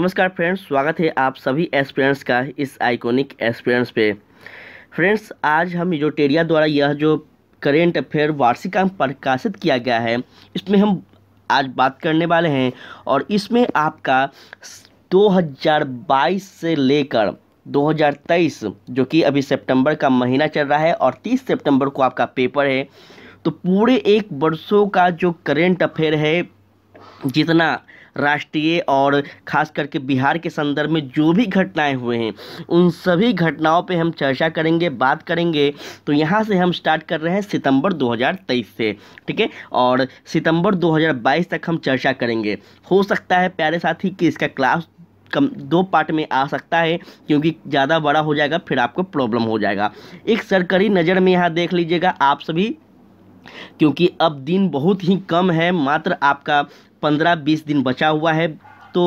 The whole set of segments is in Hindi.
नमस्कार फ्रेंड्स स्वागत है आप सभी एस्पिरेंट्स का इस आइकॉनिक एस्पिरेंट्स पे फ्रेंड्स आज हम यूटेरिया द्वारा यह जो करेंट अफेयर वार्षिकांक प्रकाशित किया गया है इसमें हम आज बात करने वाले हैं और इसमें आपका 2022 से लेकर 2023 जो कि अभी सितंबर का महीना चल रहा है और 30 सितंबर को आपका पेपर है तो पूरे एक वर्षों का जो करेंट अफेयर है जितना राष्ट्रीय और ख़ास करके बिहार के संदर्भ में जो भी घटनाएं हुए हैं उन सभी घटनाओं पे हम चर्चा करेंगे बात करेंगे तो यहाँ से हम स्टार्ट कर रहे हैं सितंबर 2023 से ठीक है और सितंबर 2022 तक हम चर्चा करेंगे हो सकता है प्यारे साथी कि इसका क्लास कम दो पार्ट में आ सकता है क्योंकि ज़्यादा बड़ा हो जाएगा फिर आपको प्रॉब्लम हो जाएगा एक सरकारी नज़र में यहाँ देख लीजिएगा आप सभी क्योंकि अब दिन बहुत ही कम है मात्र आपका पंद्रह बीस दिन बचा हुआ है तो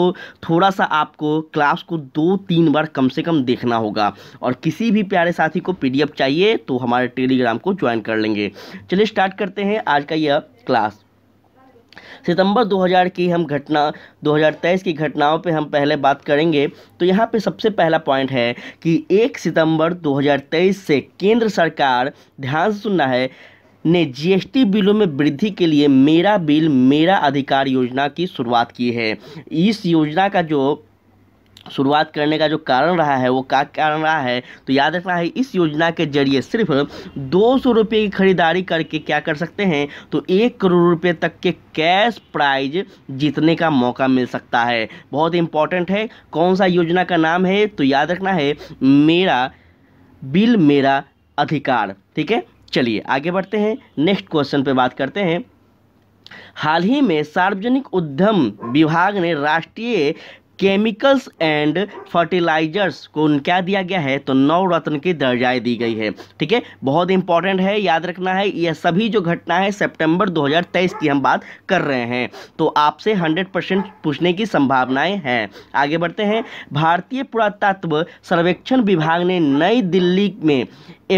थोड़ा सा आपको क्लास को दो तीन बार कम से कम देखना होगा और किसी भी प्यारे साथी को पीडीएफ चाहिए तो हमारे टेलीग्राम को ज्वाइन कर लेंगे चलिए स्टार्ट करते हैं आज का यह क्लास सितंबर 2000 की हम घटना 2023 की घटनाओं पे हम पहले बात करेंगे तो यहाँ पे सबसे पहला पॉइंट है कि 1 सितंबर 2023 से केंद्र सरकार ध्यान से सुनना है ने जीएसटी बिलों में वृद्धि के लिए मेरा बिल मेरा अधिकार योजना की शुरुआत की है इस योजना का जो शुरुआत करने का जो कारण रहा है वो क्या कारण रहा है तो याद रखना है इस योजना के जरिए सिर्फ दो सौ रुपये की खरीदारी करके क्या कर सकते हैं तो एक करोड़ रुपये तक के कैश प्राइज जीतने का मौका मिल सकता है बहुत इंपॉर्टेंट है कौन सा योजना का नाम है तो याद रखना है मेरा बिल मेरा अधिकार ठीक है चलिए आगे बढ़ते हैं नेक्स्ट क्वेश्चन पे बात करते हैं हाल ही में सार्वजनिक उद्यम विभाग ने राष्ट्रीय केमिकल्स एंड फर्टिलाइजर्स को क्या दिया गया है तो नौ रत्न की दर्जाएं दी गई है ठीक है बहुत इंपॉर्टेंट है याद रखना है यह सभी जो घटना है सितंबर 2023 की हम बात कर रहे हैं तो आपसे 100 परसेंट पूछने की संभावनाएं हैं आगे बढ़ते हैं भारतीय पुरातत्व सर्वेक्षण विभाग ने नई दिल्ली में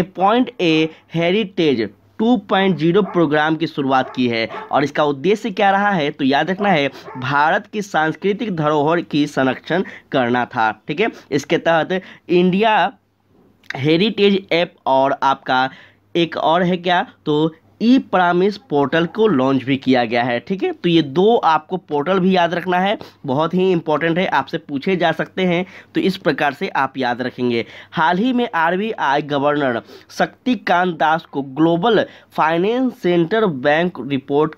अपॉइंट ए हेरिटेज 2.0 प्रोग्राम की शुरुआत की है और इसका उद्देश्य क्या रहा है तो याद रखना है भारत की सांस्कृतिक धरोहर की संरक्षण करना था ठीक है इसके तहत इंडिया हेरिटेज ऐप और आपका एक और है क्या तो ई प्रामिस पोर्टल को लॉन्च भी किया गया है ठीक है तो ये दो आपको पोर्टल भी याद रखना है बहुत ही इंपॉर्टेंट है आपसे पूछे जा सकते हैं तो इस प्रकार से आप याद रखेंगे हाल ही में आरबीआई गवर्नर शक्तिकांत दास को global finance center bank report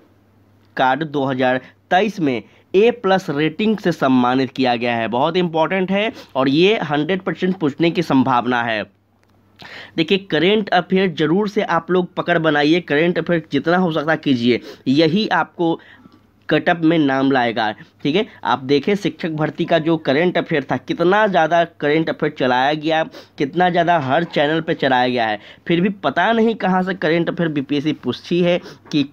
card 2023 में ए प्लस रेटिंग से सम्मानित किया गया है बहुत इंपॉर्टेंट है और ये हंड्रेड परसेंट पूछने की संभावना है देखिए करेंट अफेयर जरूर से आप लोग पकड़ बनाइए करेंट अफेयर जितना हो सकता कीजिए यही आपको कटअप में नाम लाएगा ठीक है आप देखें शिक्षक भर्ती का जो करेंट अफेयर था कितना ज़्यादा करेंट अफेयर चलाया गया कितना ज़्यादा हर चैनल पे चलाया गया है फिर भी पता नहीं कहाँ से करेंट अफेयर बीपीएससी पूछी है कि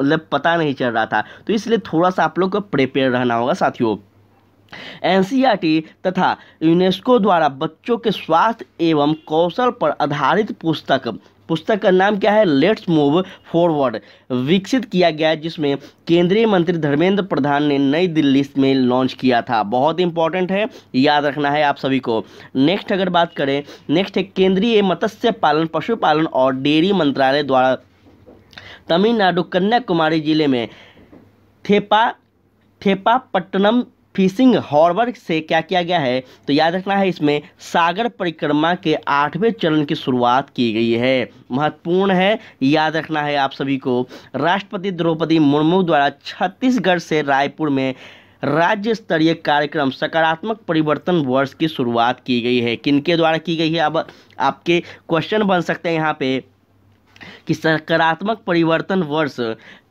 मतलब पता नहीं चल रहा था तो इसलिए थोड़ा सा आप लोग को प्रिपेयर रहना होगा साथियों एनसीईआरटी तथा यूनेस्को द्वारा बच्चों के स्वास्थ्य एवं कौशल पर आधारित पुस्तक पुस्तक का नाम क्या है लेट्स मूव फॉरवर्ड विकसित किया गया जिसमें केंद्रीय मंत्री धर्मेंद्र प्रधान ने नई दिल्ली में लॉन्च किया था बहुत इंपॉर्टेंट है याद रखना है आप सभी को नेक्स्ट अगर बात करें नेक्स्ट है केंद्रीय मत्स्य पालन पशुपालन और डेयरी मंत्रालय द्वारा तमिलनाडु कन्याकुमारी जिले में थेपा थेपापट्टनम फिशिंग हॉर्बर से क्या किया गया है तो याद रखना है इसमें सागर परिक्रमा के आठवें चरण की शुरुआत की गई है महत्वपूर्ण है याद रखना है आप सभी को राष्ट्रपति द्रौपदी मुर्मू द्वारा छत्तीसगढ़ से रायपुर में राज्य स्तरीय कार्यक्रम सकारात्मक परिवर्तन वर्ष की शुरुआत की गई है किनके द्वारा की गई है अब आपके क्वेश्चन बन सकते हैं यहाँ पे कि सकारात्मक परिवर्तन वर्ष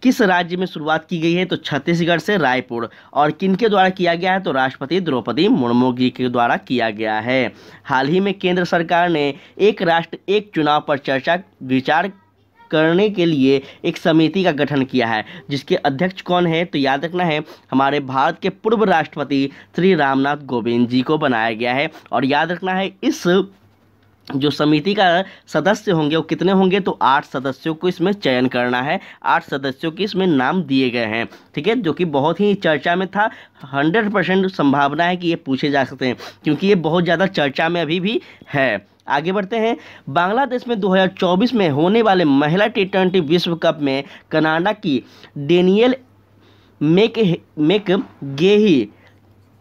किस राज्य में शुरुआत की गई है तो छत्तीसगढ़ से रायपुर और किनके द्वारा किया गया है तो राष्ट्रपति द्रौपदी मुर्मू जी के द्वारा किया गया है हाल ही में केंद्र सरकार ने एक राष्ट्र एक चुनाव पर चर्चा विचार करने के लिए एक समिति का गठन किया है जिसके अध्यक्ष कौन है तो याद रखना है हमारे भारत के पूर्व राष्ट्रपति श्री रामनाथ कोविंद जी को बनाया गया है और याद रखना है इस जो समिति का सदस्य होंगे वो कितने होंगे तो आठ सदस्यों को इसमें चयन करना है आठ सदस्यों के इसमें नाम दिए गए हैं ठीक है जो कि बहुत ही चर्चा में था हंड्रेड परसेंट संभावना है कि ये पूछे जा सकते हैं क्योंकि ये बहुत ज़्यादा चर्चा में अभी भी है आगे बढ़ते हैं बांग्लादेश में 2024 में होने वाले महिला टी ट्वेंटी विश्व कप में कनाडा की डेनियल मेक मेक गेही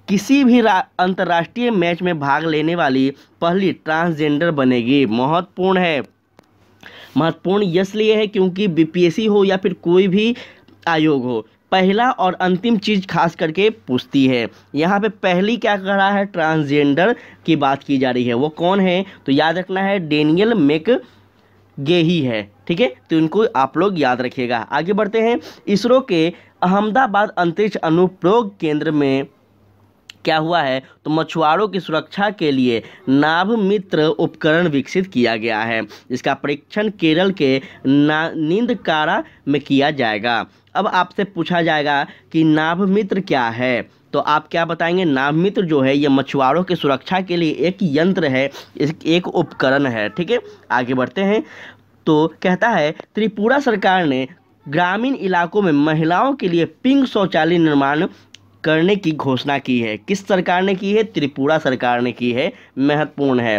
किसी भी अंतर्राष्ट्रीय मैच में भाग लेने वाली पहली ट्रांसजेंडर बनेगी महत्वपूर्ण है महत्वपूर्ण इसलिए है क्योंकि बीपीएससी हो या फिर कोई भी आयोग हो पहला और अंतिम चीज़ खास करके पूछती है यहाँ पे पहली क्या कर रहा है ट्रांसजेंडर की बात की जा रही है वो कौन है तो याद रखना है डेनियल मेक गे ही है ठीक है तो इनको आप लोग याद रखिएगा आगे बढ़ते हैं इसरो के अहमदाबाद अंतरिक्ष अनुप्रयोग केंद्र में क्या हुआ है तो मछुआरों की सुरक्षा के लिए नाभ मित्र उपकरण विकसित किया गया है इसका परीक्षण केरल के ना में किया जाएगा अब आपसे पूछा जाएगा कि नाभ मित्र क्या है तो आप क्या बताएंगे नाभ मित्र जो है ये मछुआरों की सुरक्षा के लिए एक यंत्र है एक उपकरण है ठीक है आगे बढ़ते हैं तो कहता है त्रिपुरा सरकार ने ग्रामीण इलाकों में महिलाओं के लिए पिंक शौचालय निर्माण करने की घोषणा की है किस सरकार ने की है त्रिपुरा सरकार ने की है महत्वपूर्ण है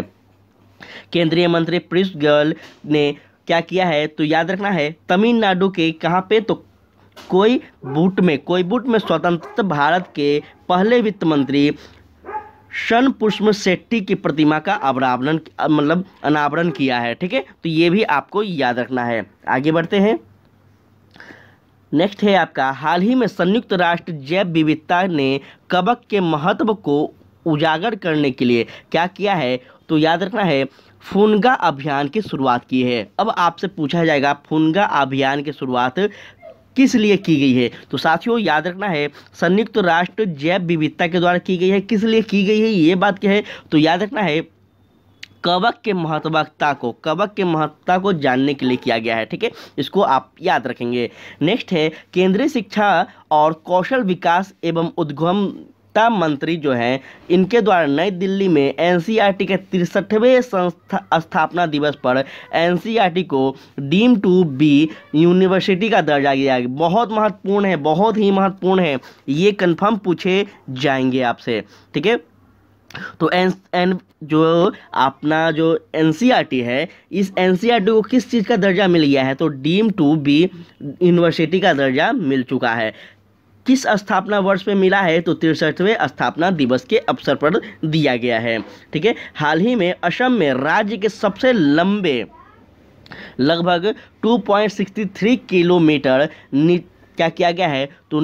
केंद्रीय मंत्री पीयूष गोयल ने क्या किया है तो याद रखना है तमिलनाडु के कहाँ पे तो कोई बूट में कोई बूट में स्वतंत्र भारत के पहले वित्त मंत्री शन पुष्प शेट्टी की प्रतिमा का अवरावरण मतलब अनावरण किया है ठीक है तो ये भी आपको याद रखना है आगे बढ़ते हैं नेक्स्ट है आपका हाल ही में संयुक्त राष्ट्र जैव विविधता ने कबक के महत्व को उजागर करने के लिए क्या किया है तो याद रखना है फुनगा अभियान की शुरुआत की है अब आपसे पूछा जाएगा फुनगा अभियान की शुरुआत किस लिए की गई है तो साथियों याद रखना है संयुक्त राष्ट्र जैव विविधता के द्वारा की गई है किस लिए की गई है ये बात क्या है तो याद रखना है कवक के महत्वता को कवक के महत्वता को जानने के लिए किया गया है ठीक है इसको आप याद रखेंगे नेक्स्ट है केंद्रीय शिक्षा और कौशल विकास एवं उद्गम मंत्री जो हैं इनके द्वारा नई दिल्ली में एनसीईआरटी e के तिरसठवें संस्था स्थापना दिवस पर एनसीईआरटी e को डीम टू बी यूनिवर्सिटी का दर्जा दिया गया बहुत महत्वपूर्ण है बहुत ही महत्वपूर्ण है ये कन्फर्म पूछे जाएंगे आपसे ठीक है तो एन एन जो अपना जो एन e है इस एन e को किस चीज़ का दर्जा मिल गया है तो डीम टू बी यूनिवर्सिटी का दर्जा मिल चुका है किस स्थापना वर्ष पे मिला है तो तिरसठवें स्थापना दिवस के अवसर पर दिया गया है ठीक है हाल ही में असम में राज्य के सबसे लंबे लगभग 2.63 किलोमीटर क्या किया गया है तो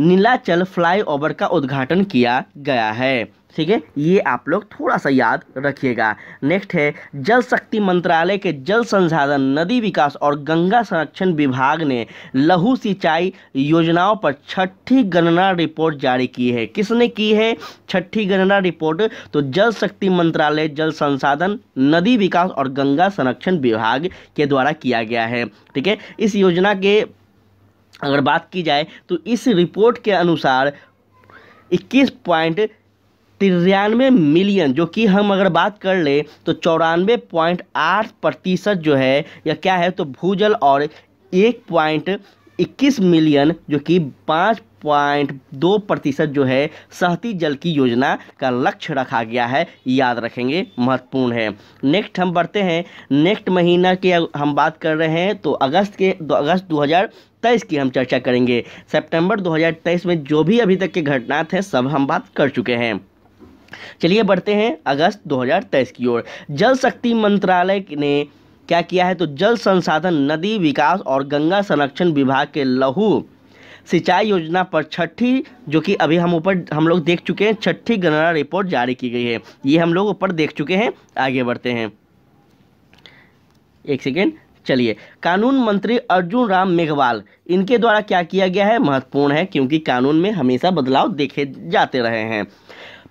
नीलाचल फ्लाईओवर का उद्घाटन किया गया है ठीक है ये आप लोग थोड़ा सा याद रखिएगा नेक्स्ट है जल शक्ति मंत्रालय के जल संसाधन नदी विकास और गंगा संरक्षण विभाग ने लघु सिंचाई योजनाओं पर छठी गणना रिपोर्ट जारी की है किसने की है छठी गणना रिपोर्ट तो जल शक्ति मंत्रालय जल संसाधन नदी विकास और गंगा संरक्षण विभाग के द्वारा किया गया है ठीक है इस योजना के अगर बात की जाए तो इस रिपोर्ट के अनुसार इक्कीस पॉइंट तिरानवे मिलियन जो कि हम अगर बात कर ले तो चौरानवे पॉइंट आठ प्रतिशत जो है या क्या है तो भूजल और एक पॉइंट इक्कीस मिलियन जो कि पाँच पॉइंट दो प्रतिशत जो है सहती जल की योजना का लक्ष्य रखा गया है याद रखेंगे महत्वपूर्ण है नेक्स्ट हम बढ़ते हैं नेक्स्ट महीना की हम बात कर रहे हैं तो अगस्त के दो अगस्त 2000 2023 की हम चर्चा करेंगे सितंबर 2023 में जो भी अभी तक के घटना थे सब हम बात कर चुके हैं चलिए बढ़ते हैं अगस्त 2023 की ओर जल शक्ति मंत्रालय ने क्या किया है तो जल संसाधन नदी विकास और गंगा संरक्षण विभाग के लहु सिंचाई योजना पर छठी जो कि अभी हम ऊपर हम लोग देख चुके हैं छठी गणना रिपोर्ट जारी की गई है ये हम लोग ऊपर देख चुके हैं आगे बढ़ते हैं एक सेकेंड चलिए कानून मंत्री अर्जुन राम मेघवाल इनके द्वारा क्या किया गया है महत्वपूर्ण है क्योंकि कानून में हमेशा बदलाव देखे जाते रहे हैं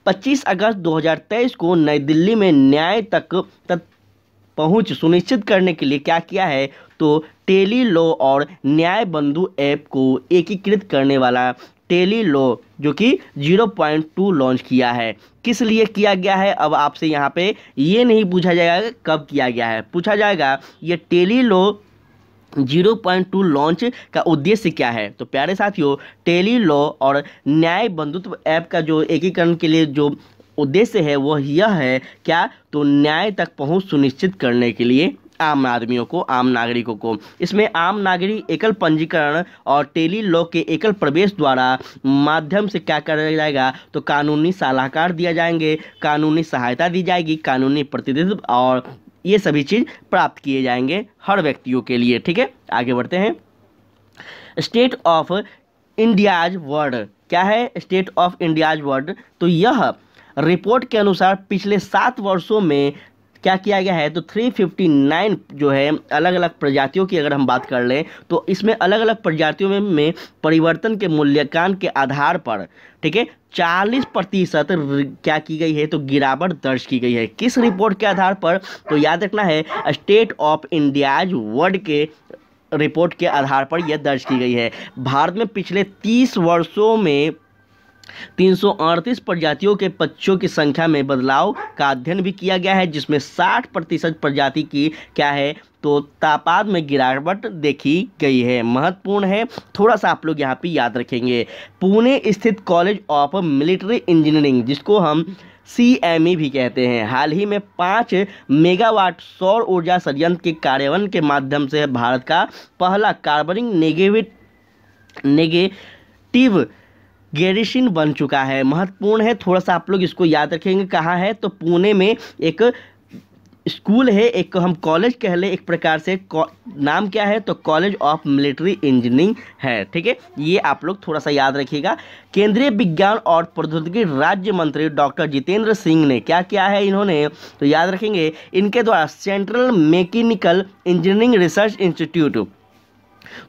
25 अगस्त 2023 को नई दिल्ली में न्याय तक तक पहुंच सुनिश्चित करने के लिए क्या किया है तो टेली लॉ और न्याय बंधु ऐप को एकीकृत करने वाला टेली लॉ जो कि 0.2 लॉन्च किया है किस लिए किया गया है अब आपसे यहाँ पे ये नहीं पूछा जाएगा कब किया गया है पूछा जाएगा ये telelaw zero point two launch का उद्देश्य क्या है तो प्यारे साथियों टेली लॉ और न्याय बंधुत्व ऐप का जो एकीकरण के लिए जो उद्देश्य है वह यह है क्या तो न्याय तक पहुंच सुनिश्चित करने के लिए आम आदमियों को आम नागरिकों को इसमें आम नागरिक एकल पंजीकरण और टेली लॉ के एकल प्रवेश द्वारा माध्यम से क्या कराया जाएगा तो कानूनी सलाहकार दिया जाएंगे कानूनी सहायता दी जाएगी कानूनी प्रतिनिधित्व और ये सभी चीज़ प्राप्त किए जाएंगे हर व्यक्तियों के लिए ठीक है आगे बढ़ते हैं स्टेट ऑफ इंडियाज वर्ल्ड क्या है स्टेट ऑफ इंडियाज वर्ल्ड तो यह रिपोर्ट के अनुसार पिछले सात वर्षों में क्या किया गया है तो 359 जो है अलग अलग प्रजातियों की अगर हम बात कर लें तो इसमें अलग अलग प्रजातियों में, में परिवर्तन के मूल्यांकन के आधार पर ठीक है चालीस प्रतिशत क्या की गई है तो गिरावट दर्ज की गई है किस रिपोर्ट के आधार पर तो याद रखना है स्टेट ऑफ इंडियाज वर्ड के रिपोर्ट के आधार पर यह दर्ज की गई है भारत में पिछले तीस वर्षों में तीन प्रजातियों के पक्षियों की संख्या में बदलाव का अध्ययन भी किया गया है जिसमें 60 प्रतिशत प्रजाति की क्या है तो तापात में गिरावट देखी गई है महत्वपूर्ण है थोड़ा सा आप लोग यहाँ पे याद रखेंगे पुणे स्थित कॉलेज ऑफ मिलिट्री इंजीनियरिंग जिसको हम सी एम ई भी कहते हैं हाल ही में पाँच मेगावाट सौर ऊर्जा संयंत्र के कार्यान्वयन के माध्यम से भारत का पहला कार्बनिक नेगेटिव नेगेटिव गैरिशिन बन चुका है महत्वपूर्ण है थोड़ा सा आप लोग इसको याद रखेंगे कहाँ है तो पुणे में एक स्कूल है एक हम कॉलेज कह लें एक प्रकार से नाम क्या है तो कॉलेज ऑफ मिलिट्री इंजीनियरिंग है ठीक है ये आप लोग थोड़ा सा याद रखिएगा केंद्रीय विज्ञान और प्रौद्योगिकी राज्य मंत्री डॉक्टर जितेंद्र सिंह ने क्या किया है इन्होंने तो याद रखेंगे इनके द्वारा central mechanical engineering research institute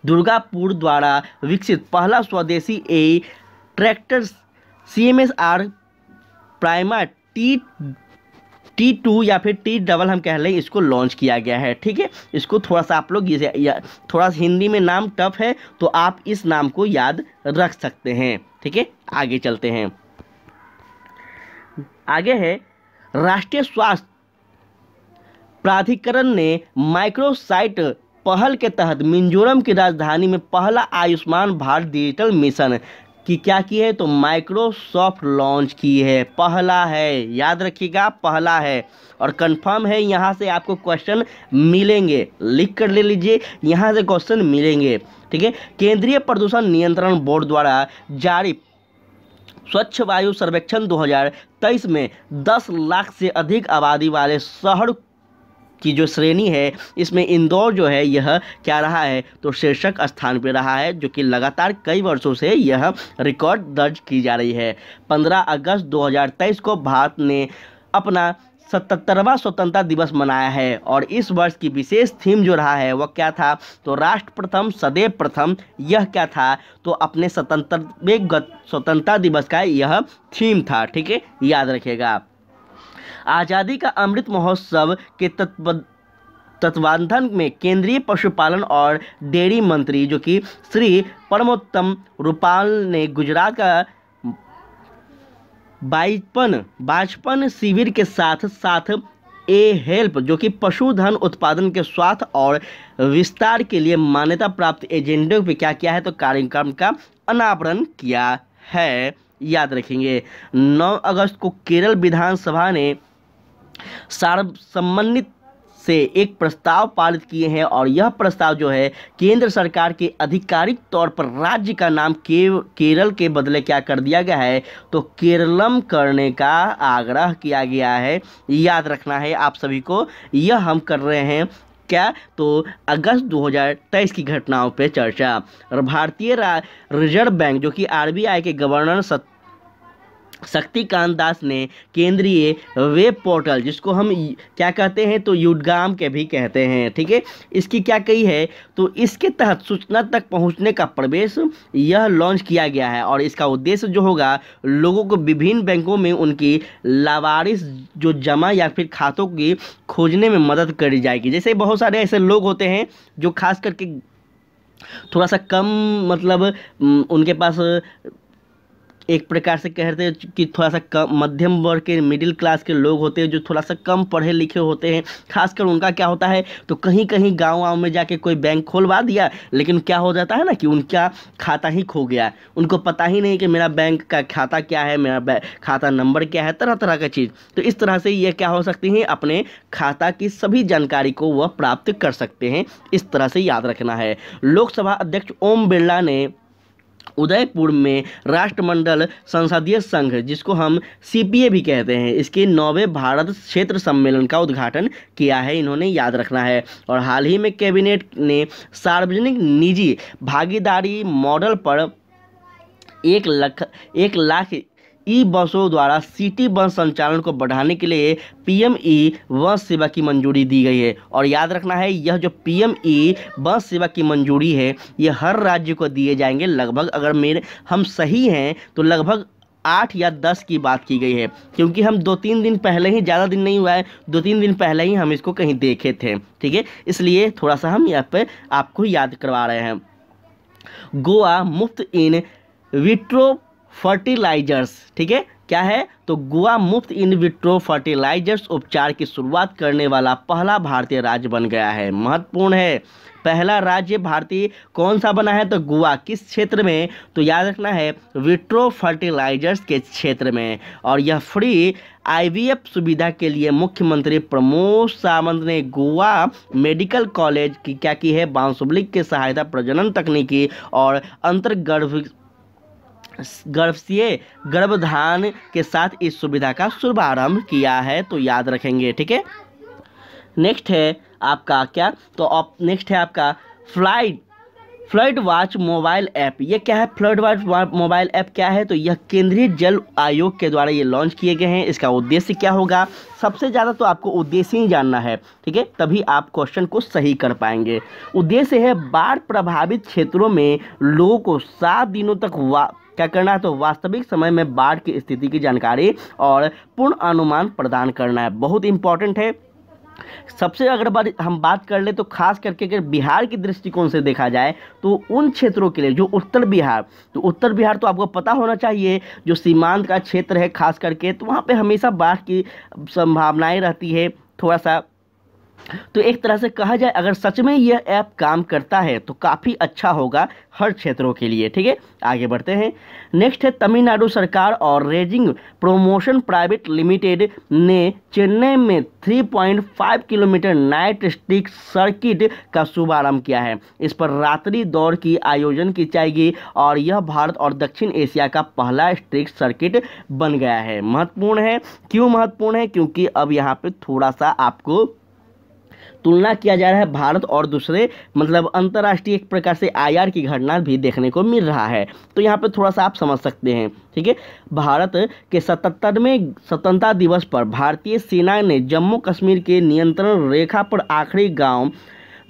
Durgapur द्वारा विकसित पहला स्वदेशी e tractor C M S R Prima T T two या फिर टी डबल हम कह लें इसको लॉन्च किया गया है ठीक है इसको थोड़ा सा आप लोग थोड़ा सा हिंदी में नाम टफ है तो आप इस नाम को याद रख सकते हैं ठीक है आगे चलते हैं आगे है राष्ट्रीय स्वास्थ्य प्राधिकरण ने माइक्रोसाइट पहल के तहत मिजोरम की राजधानी में पहला आयुष्मान भारत डिजिटल मिशन कि क्या की है तो माइक्रोसॉफ्ट लॉन्च की है पहला है याद रखिएगा पहला है और कंफर्म है यहाँ से आपको क्वेश्चन मिलेंगे लिख कर ले लीजिए यहाँ से क्वेश्चन मिलेंगे ठीक है केंद्रीय प्रदूषण नियंत्रण बोर्ड द्वारा जारी स्वच्छ वायु सर्वेक्षण 2023 में 10 लाख से अधिक आबादी वाले शहर की जो श्रेणी है इसमें इंदौर जो है यह क्या रहा है तो शीर्षक स्थान पर रहा है जो कि लगातार कई वर्षों से यह रिकॉर्ड दर्ज की जा रही है 15 अगस्त 2023 को भारत ने अपना सतहत्तरवा स्वतंत्रता दिवस मनाया है और इस वर्ष की विशेष थीम जो रहा है वह क्या था तो राष्ट्र प्रथम सदैव प्रथम यह क्या था तो अपने स्वतंत्र स्वतंत्रता दिवस का यह थीम था ठीक है याद रखिएगा आप आज़ादी का अमृत महोत्सव के तत्व तत्वाधन में केंद्रीय पशुपालन और डेयरी मंत्री जो कि श्री परमोत्तम रूपाल ने गुजरात का बाईपन बाजपन शिविर के साथ साथ ए हेल्प जो कि पशुधन उत्पादन के स्वास्थ्य और विस्तार के लिए मान्यता प्राप्त एजेंडे पर क्या किया है तो कार्यक्रम का अनावरण किया है याद रखेंगे 9 अगस्त को केरल विधानसभा ने सर्वसम्मत से एक प्रस्ताव पारित किए हैं और यह प्रस्ताव जो है केंद्र सरकार के आधिकारिक तौर पर राज्य का नाम के केरल के बदले क्या कर दिया गया है तो केरलम करने का आग्रह किया गया है याद रखना है आप सभी को यह हम कर रहे हैं क्या तो अगस्त 2023 की घटनाओं पर चर्चा भारतीय रिजर्व बैंक जो कि आरबीआई के गवर्नर सत्य शक्तिकांत दास ने केंद्रीय वेब पोर्टल जिसको हम क्या कहते हैं तो युडगाम के भी कहते हैं ठीक है इसकी क्या कही है तो इसके तहत सूचना तक पहुंचने का प्रवेश यह लॉन्च किया गया है और इसका उद्देश्य जो होगा लोगों को विभिन्न बैंकों में उनकी लावारिस जो जमा या फिर खातों की खोजने में मदद करी जाएगी जैसे बहुत सारे ऐसे लोग होते हैं जो खास करके थोड़ा सा कम मतलब उनके पास एक प्रकार से कह रहे हैं कि थोड़ा सा कम मध्यम वर्ग के मिडिल क्लास के लोग होते हैं जो थोड़ा सा कम पढ़े लिखे होते हैं खासकर उनका क्या होता है तो कहीं कहीं गाँव वाँव में जाके कोई बैंक खोलवा दिया लेकिन क्या हो जाता है ना कि उनका खाता ही खो गया उनको पता ही नहीं कि मेरा बैंक का खाता क्या है मेरा खाता नंबर क्या है तरह तरह का चीज़ तो इस तरह से ये क्या हो सकती हैं अपने खाता की सभी जानकारी को वह प्राप्त कर सकते हैं इस तरह से याद रखना है लोकसभा अध्यक्ष ओम बिरला ने उदयपुर में राष्ट्रमंडल संसदीय संघ जिसको हम सी भी कहते हैं इसके नौवे भारत क्षेत्र सम्मेलन का उद्घाटन किया है इन्होंने याद रखना है और हाल ही में कैबिनेट ने सार्वजनिक निजी भागीदारी मॉडल पर एक लाख एक लाख ई बसों द्वारा सिटी बस संचालन को बढ़ाने के लिए पीएम ई बस सेवा की मंजूरी दी गई है और याद रखना है यह जो पीएम ई बस सेवा की मंजूरी है यह हर राज्य को दिए जाएंगे लगभग अगर मेरे हम सही हैं तो लगभग आठ या दस की बात की गई है क्योंकि हम दो तीन दिन पहले ही ज़्यादा दिन नहीं हुआ है दो तीन दिन पहले ही हम इसको कहीं देखे थे ठीक है इसलिए थोड़ा सा हम यहाँ पर आपको याद करवा रहे हैं गोवा मुफ्त इन विट्रो फर्टिलाइजर्स ठीक है क्या है तो गोवा मुफ्त इन विट्रो फर्टिलाइजर्स उपचार की शुरुआत करने वाला पहला भारतीय राज्य बन गया है महत्वपूर्ण है पहला राज्य भारतीय कौन सा बना है तो गोवा किस क्षेत्र में तो याद रखना है विट्रो फर्टिलाइजर्स के क्षेत्र में और यह फ्री आईवीएफ सुविधा के लिए मुख्यमंत्री प्रमोद सावंत ने गोवा मेडिकल कॉलेज की क्या की है बांसुबलिक के सहायता प्रजनन तकनीकी और अंतर्गर्भ गर्भ से गर्भधान के साथ इस सुविधा का शुभारंभ किया है तो याद रखेंगे ठीक है नेक्स्ट है आपका क्या तो आप नेक्स्ट है आपका flight flood watch mobile app ये क्या है फ्लड वॉच मोबाइल ऐप क्या है तो यह केंद्रीय जल आयोग के द्वारा ये लॉन्च किए गए हैं इसका उद्देश्य क्या होगा सबसे ज़्यादा तो आपको उद्देश्य ही जानना है ठीक है तभी आप क्वेश्चन को सही कर पाएंगे उद्देश्य है बाढ़ प्रभावित क्षेत्रों में लोगों को सात दिनों तक क्या करना है तो वास्तविक समय में बाढ़ की स्थिति की जानकारी और पूर्ण अनुमान प्रदान करना है बहुत इंपॉर्टेंट है सबसे अगर बार हम बात कर ले तो खास करके अगर बिहार के दृष्टिकोण से देखा जाए तो उन क्षेत्रों के लिए जो उत्तर बिहार तो उत्तर बिहार तो आपको पता होना चाहिए जो सीमांत का क्षेत्र है खास करके तो वहाँ पे हमेशा बाढ़ की संभावनाएं रहती है थोड़ा सा तो एक तरह से कहा जाए अगर सच में यह ऐप काम करता है तो काफ़ी अच्छा होगा हर क्षेत्रों के लिए ठीक है आगे बढ़ते हैं नेक्स्ट है तमिलनाडु सरकार और रेजिंग प्रोमोशन प्राइवेट लिमिटेड ने चेन्नई में 3.5 किलोमीटर नाइट स्टिक सर्किट का शुभारंभ किया है इस पर रात्रि दौड़ की आयोजन की जाएगी और यह भारत और दक्षिण एशिया का पहला स्ट्रिक सर्किट बन गया है महत्वपूर्ण है क्यों महत्वपूर्ण है क्योंकि अब यहाँ पर थोड़ा सा आपको तुलना किया जा रहा है भारत और दूसरे मतलब अंतर्राष्ट्रीय एक प्रकार से आई की घटना भी देखने को मिल रहा है तो यहाँ पर थोड़ा सा आप समझ सकते हैं ठीक है भारत के सतहत्तरवें स्वतंत्रता दिवस पर भारतीय सेना ने जम्मू कश्मीर के नियंत्रण रेखा पर आखिरी गांव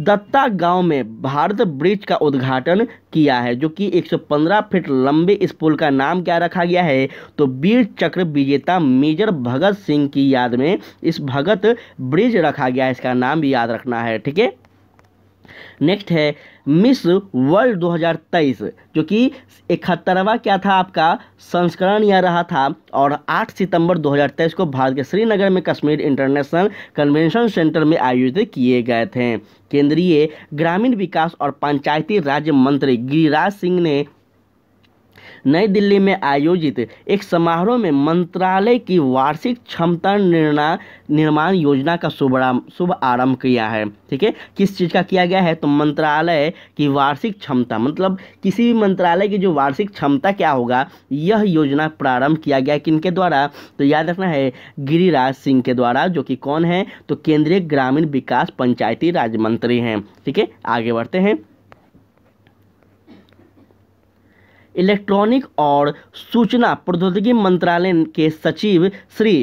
दत्ता गांव में भारत ब्रिज का उद्घाटन किया है जो कि 115 फीट लंबे इस पुल का नाम क्या रखा गया है तो वीर चक्र विजेता मेजर भगत सिंह की याद में इस भगत ब्रिज रखा गया है इसका नाम भी याद रखना है ठीक है नेक्स्ट है मिस वर्ल्ड 2023 जो कि इकहत्तरवा क्या था आपका संस्करण यह रहा था और 8 सितंबर 2023 को भारत के श्रीनगर में कश्मीर इंटरनेशनल कन्वेंशन सेंटर में आयोजित किए गए थे केंद्रीय ग्रामीण विकास और पंचायती राज्य मंत्री गिरिराज सिंह ने नई दिल्ली में आयोजित एक समारोह में मंत्रालय की वार्षिक क्षमता निर्णय निर्माण योजना का शुभ आरंभ किया है ठीक है किस चीज़ का किया गया है तो मंत्रालय की वार्षिक क्षमता मतलब किसी भी मंत्रालय की जो वार्षिक क्षमता क्या होगा यह योजना प्रारंभ किया गया किनके द्वारा तो याद रखना है गिरिराज सिंह के द्वारा जो कि कौन है तो केंद्रीय ग्रामीण विकास पंचायती राज मंत्री हैं ठीक है आगे बढ़ते हैं इलेक्ट्रॉनिक और सूचना प्रौद्योगिकी मंत्रालय के सचिव श्री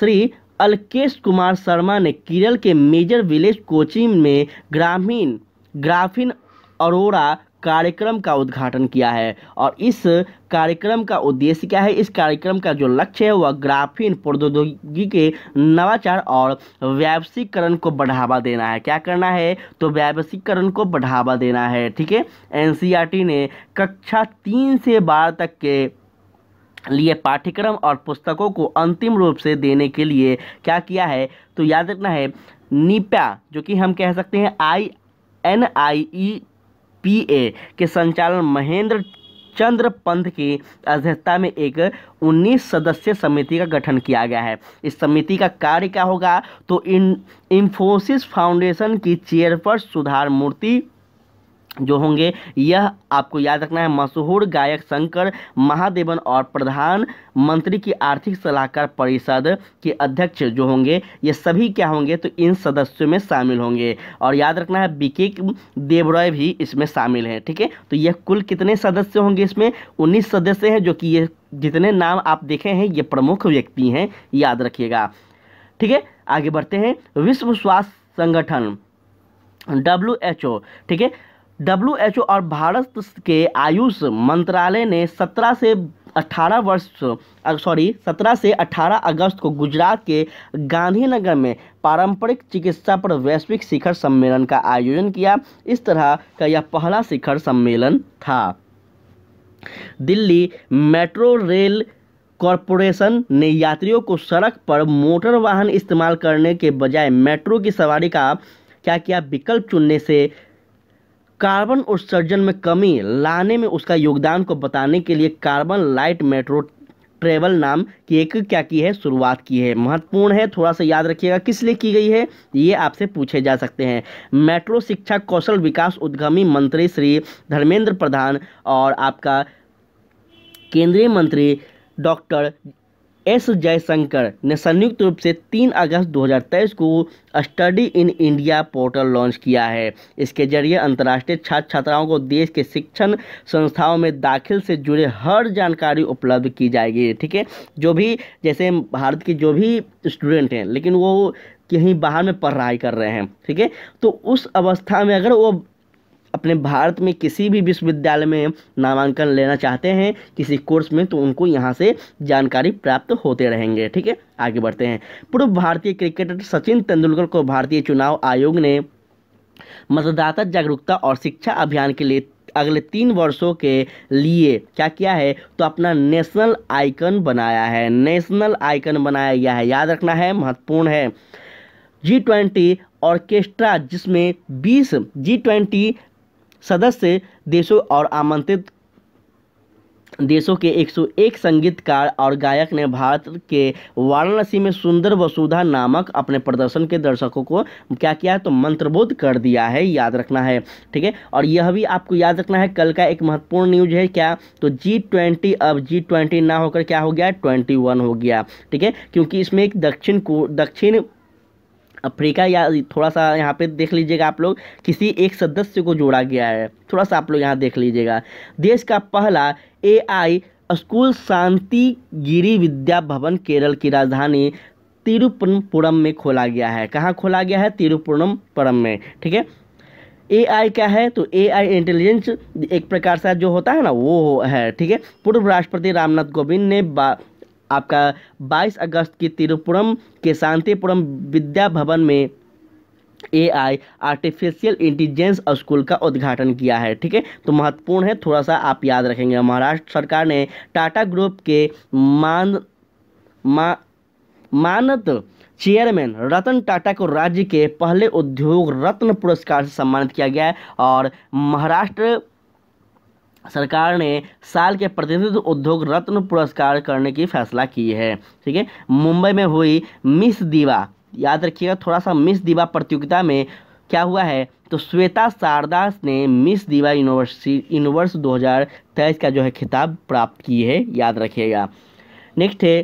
श्री अलकेश कुमार शर्मा ने केरल के मेजर विलेज कोचिंग में ग्रामीण ग्राफिन अरोड़ा कार्यक्रम का उद्घाटन किया है और इस कार्यक्रम का उद्देश्य क्या है इस कार्यक्रम का जो लक्ष्य है वह ग्राफीन प्रौद्योगिकी के नवाचार और व्यावसायिकरण को बढ़ावा देना है क्या करना है तो व्यावसायिकरण को बढ़ावा देना है ठीक है एनसीईआरटी ने कक्षा तीन से बारह तक के लिए पाठ्यक्रम और पुस्तकों को अंतिम रूप से देने के लिए क्या किया है तो याद रखना है निप्या जो कि हम कह सकते हैं आई एन आई ई पीए के संचालन महेंद्र चंद्र पंत की अध्यक्षता में एक 19 सदस्यीय समिति का गठन किया गया है इस समिति का कार्य क्या होगा तो इन इन्फोसिस फाउंडेशन की चेयरपर्स सुधार मूर्ति जो होंगे यह आपको याद रखना है मशहूर गायक शंकर महादेवन और प्रधान मंत्री की आर्थिक सलाहकार परिषद के अध्यक्ष जो होंगे ये सभी क्या होंगे तो इन सदस्यों में शामिल होंगे और याद रखना है बीके देवरॉय भी इसमें शामिल हैं ठीक है तो यह कुल कितने सदस्य होंगे इसमें उन्नीस सदस्य हैं जो कि ये जितने नाम आप देखे हैं ये प्रमुख व्यक्ति हैं याद रखिएगा ठीक है आगे बढ़ते हैं विश्व स्वास्थ्य संगठन डब्ल्यू एच ओ ठीक है डब्ल्यू और भारत के आयुष मंत्रालय ने 17 से 18 वर्ष सॉरी 17 से 18 अगस्त को गुजरात के गांधीनगर में पारंपरिक चिकित्सा पर वैश्विक शिखर सम्मेलन का आयोजन किया इस तरह का यह पहला शिखर सम्मेलन था दिल्ली मेट्रो रेल कॉरपोरेशन ने यात्रियों को सड़क पर मोटर वाहन इस्तेमाल करने के बजाय मेट्रो की सवारी का क्या क्या विकल्प चुनने से कार्बन उत्सर्जन में कमी लाने में उसका योगदान को बताने के लिए कार्बन लाइट मेट्रो ट्रेवल नाम की एक क्या की है शुरुआत की है महत्वपूर्ण है थोड़ा सा याद रखिएगा किस लिए की गई है ये आपसे पूछे जा सकते हैं मेट्रो शिक्षा कौशल विकास उद्यमी मंत्री श्री धर्मेंद्र प्रधान और आपका केंद्रीय मंत्री डॉक्टर एस जयशंकर ने संयुक्त रूप से 3 अगस्त 2023 को study in India portal launch किया है इसके जरिए अंतर्राष्ट्रीय छात्र छात्राओं को देश के शिक्षण संस्थाओं में दाखिल से जुड़े हर जानकारी उपलब्ध की जाएगी ठीक है जो भी जैसे भारत के जो भी स्टूडेंट हैं लेकिन वो कहीं बाहर में पढ़ाई कर रहे हैं ठीक है तो उस अवस्था में अगर वो अपने भारत में किसी भी विश्वविद्यालय में नामांकन लेना चाहते हैं किसी कोर्स में तो उनको यहाँ से जानकारी प्राप्त होते रहेंगे ठीक है आगे बढ़ते हैं पूर्व भारतीय क्रिकेटर सचिन तेंदुलकर को भारतीय चुनाव आयोग ने मतदाता जागरूकता और शिक्षा अभियान के लिए अगले तीन वर्षों के लिए क्या किया है तो अपना नेशनल आइकन बनाया है नेशनल आइकन बनाया गया है याद रखना है महत्वपूर्ण है जी ट्वेंटी ऑर्केस्ट्रा जिसमें 20 जी ट्वेंटी सदस्य देशों और आमंत्रित देशों के 101 संगीतकार और गायक ने भारत के वाराणसी में सुंदर वसुधा नामक अपने प्रदर्शन के दर्शकों को क्या किया है तो मंत्रबोध कर दिया है याद रखना है ठीक है और यह भी आपको याद रखना है कल का एक महत्वपूर्ण न्यूज है क्या तो जी ट्वेंटी अब जी ट्वेंटी ना होकर क्या हो गया ट्वेंटी वन हो गया ठीक है क्योंकि इसमें एक दक्षिण को दक्षिण अफ्रीका या थोड़ा सा यहाँ पे देख लीजिएगा आप लोग किसी एक सदस्य को जोड़ा गया है थोड़ा सा आप लोग यहाँ देख लीजिएगा देश का पहला ए आई स्कूल शांति गिरी विद्या भवन केरल की राजधानी तिरुपनपुरम में खोला गया है कहाँ खोला गया है तिरुपनपुरम में ठीक है ए आई क्या है तो ए आई इंटेलिजेंस एक प्रकार से जो होता है ना वो है ठीक है पूर्व राष्ट्रपति रामनाथ कोविंद ने आपका 22 अगस्त की तिरुपुरम के शांतिपुरम विद्या भवन में एआई आर्टिफिशियल इंटेलिजेंस स्कूल का उद्घाटन किया है ठीक है तो महत्वपूर्ण है थोड़ा सा आप याद रखेंगे महाराष्ट्र सरकार ने टाटा ग्रुप के मान मा मानत चेयरमैन रतन टाटा को राज्य के पहले उद्योग रत्न पुरस्कार से सम्मानित किया गया है और महाराष्ट्र सरकार ने साल के प्रतिनिधित्व उद्योग रत्न पुरस्कार करने की फैसला की है ठीक है मुंबई में हुई मिस दीवा याद रखिएगा थोड़ा सा मिस दीवा प्रतियोगिता में क्या हुआ है तो श्वेता शारदास ने मिस दीवा यूनिवर्सिटी यूनिवर्स 2023 का जो है खिताब प्राप्त की है याद रखिएगा नेक्स्ट है